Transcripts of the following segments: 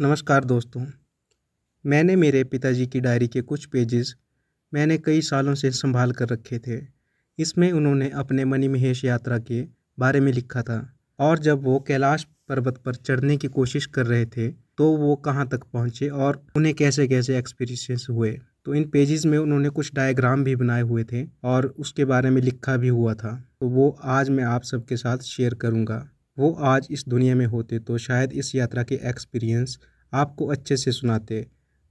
नमस्कार दोस्तों मैंने मेरे पिताजी की डायरी के कुछ पेजेस मैंने कई सालों से संभाल कर रखे थे इसमें उन्होंने अपने मनी महेश यात्रा के बारे में लिखा था और जब वो कैलाश पर्वत पर चढ़ने की कोशिश कर रहे थे तो वो कहाँ तक पहुँचे और उन्हें कैसे कैसे एक्सपीरियंस हुए तो इन पेजेस में उन्होंने कुछ डायग्राम भी बनाए हुए थे और उसके बारे में लिखा भी हुआ था तो वो आज मैं आप सबके साथ शेयर करूँगा वो आज इस दुनिया में होते तो शायद इस यात्रा के एक्सपीरियंस आपको अच्छे से सुनाते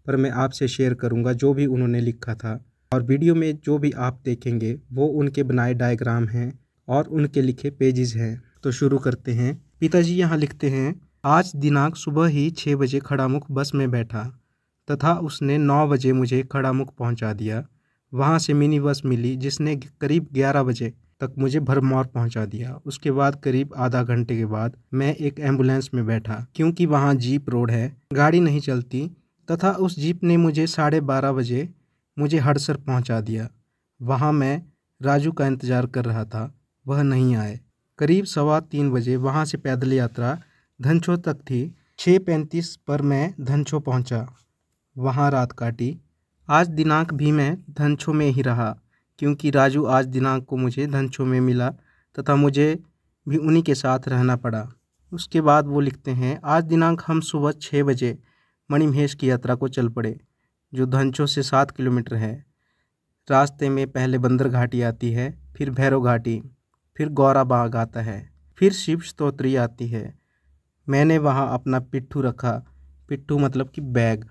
पर मैं आपसे शेयर करूँगा जो भी उन्होंने लिखा था और वीडियो में जो भी आप देखेंगे वो उनके बनाए डायग्राम हैं और उनके लिखे पेजेस हैं तो शुरू करते हैं पिताजी यहाँ लिखते हैं आज दिनांक सुबह ही छः बजे खड़ामुख बस में बैठा तथा उसने नौ बजे मुझे खड़ामुख पहुँचा दिया वहाँ से मिनी बस मिली जिसने करीब ग्यारह बजे तक मुझे भरमौर पहुंचा दिया उसके बाद करीब आधा घंटे के बाद मैं एक एम्बुलेंस में बैठा क्योंकि वहाँ जीप रोड है गाड़ी नहीं चलती तथा उस जीप ने मुझे साढ़े बारह बजे मुझे हड़सर पहुंचा दिया वहाँ मैं राजू का इंतज़ार कर रहा था वह नहीं आए करीब सवा तीन बजे वहाँ से पैदल यात्रा धनछो तक थी छः पैंतीस पर मैं धनछो पहुँचा वहाँ रात काटी आज दिनांक भी मैं धनछो में ही रहा क्योंकि राजू आज दिनांक को मुझे धनछो में मिला तथा मुझे भी उन्हीं के साथ रहना पड़ा उसके बाद वो लिखते हैं आज दिनांक हम सुबह छः बजे मणिमहेश की यात्रा को चल पड़े जो धनछो से सात किलोमीटर है रास्ते में पहले बंदर घाटी आती है फिर भैरव घाटी फिर गौरा बाग आता है फिर शिव स्त्रोत्री आती है मैंने वहाँ अपना पिट्ठू रखा पिट्ठू मतलब कि बैग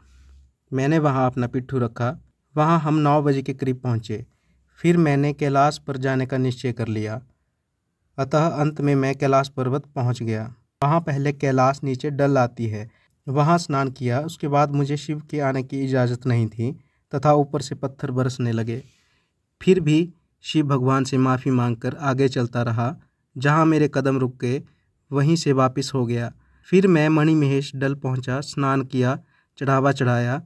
मैंने वहाँ अपना पिट्ठू रखा वहाँ हम नौ बजे के करीब पहुँचे फिर मैंने कैलाश पर जाने का निश्चय कर लिया अतः अंत में मैं कैलाश पर्वत पहुंच गया वहां पहले कैलाश नीचे डल आती है वहां स्नान किया उसके बाद मुझे शिव के आने की इजाज़त नहीं थी तथा ऊपर से पत्थर बरसने लगे फिर भी शिव भगवान से माफ़ी मांगकर आगे चलता रहा जहाँ मेरे कदम रुक गए वहीं से वापस हो गया फिर मैं मणि महेश डल पहुँचा स्नान किया चढ़ावा चढ़ाया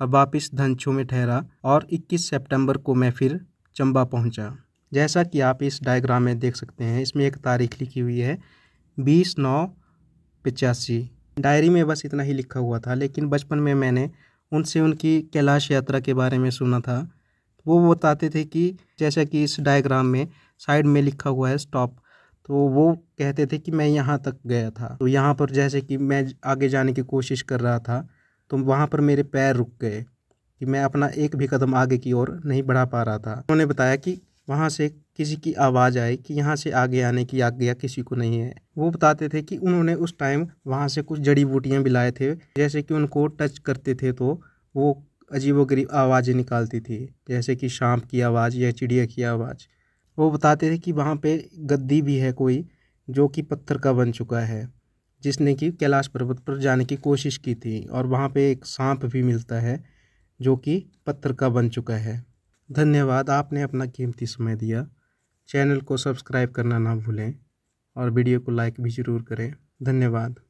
और वापस धनछू में ठहरा और 21 सितंबर को मैं फिर चंबा पहुंचा जैसा कि आप इस डायग्राम में देख सकते हैं इसमें एक तारीख लिखी हुई है बीस नौ पचासी डायरी में बस इतना ही लिखा हुआ था लेकिन बचपन में मैंने उनसे उनकी कैलाश यात्रा के बारे में सुना था वो बताते थे कि जैसा कि इस डायग्राम में साइड में लिखा हुआ है स्टॉप तो वो कहते थे कि मैं यहाँ तक गया था तो यहाँ पर जैसे कि मैं आगे जाने की कोशिश कर रहा था तो वहाँ पर मेरे पैर रुक गए कि मैं अपना एक भी कदम आगे की ओर नहीं बढ़ा पा रहा था उन्होंने बताया कि वहाँ से किसी की आवाज़ आई कि यहाँ से आगे आने की आज्ञा किसी को नहीं है वो बताते थे कि उन्होंने उस टाइम वहाँ से कुछ जड़ी बूटियाँ भी लाए थे जैसे कि उनको टच करते थे तो वो अजीबोगरीब आवाज़ें निकालती थी जैसे कि सांप की आवाज़ या चिड़िया की आवाज़ वो बताते थे कि वहाँ पे गद्दी भी है कोई जो कि पत्थर का बन चुका है जिसने कि कैलाश पर्वत पर जाने की कोशिश की थी और वहाँ पे एक सांप भी मिलता है जो कि पत्थर का बन चुका है धन्यवाद आपने अपना कीमती समय दिया चैनल को सब्सक्राइब करना ना भूलें और वीडियो को लाइक भी ज़रूर करें धन्यवाद